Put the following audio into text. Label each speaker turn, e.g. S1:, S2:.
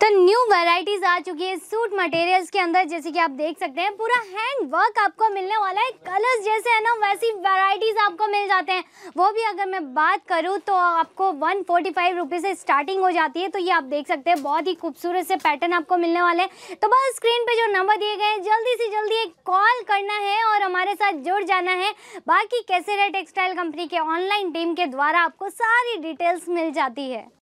S1: तो new varieties आ चुकी है सूट मटेरियल्स के अंदर जैसे कि आप देख सकते हैं पूरा हैंड वर्क आपको मिलने वाला है कलर्स जैसे है ना वैसी वैरायटीज आपको मिल जाते हैं वो भी अगर मैं बात करूँ तो आपको वन फोर्टी से स्टार्टिंग हो जाती है तो ये आप देख सकते हैं बहुत ही खूबसूरत से पैटर्न आपको मिलने वाले हैं तो बस स्क्रीन पर जो नंबर दिए गए हैं जल्दी से जल्दी एक कॉल करना है और हमारे साथ जुड़ जाना है बाकी कैसे टेक्सटाइल कंपनी के ऑनलाइन टीम के द्वारा आपको सारी डिटेल्स मिल जाती है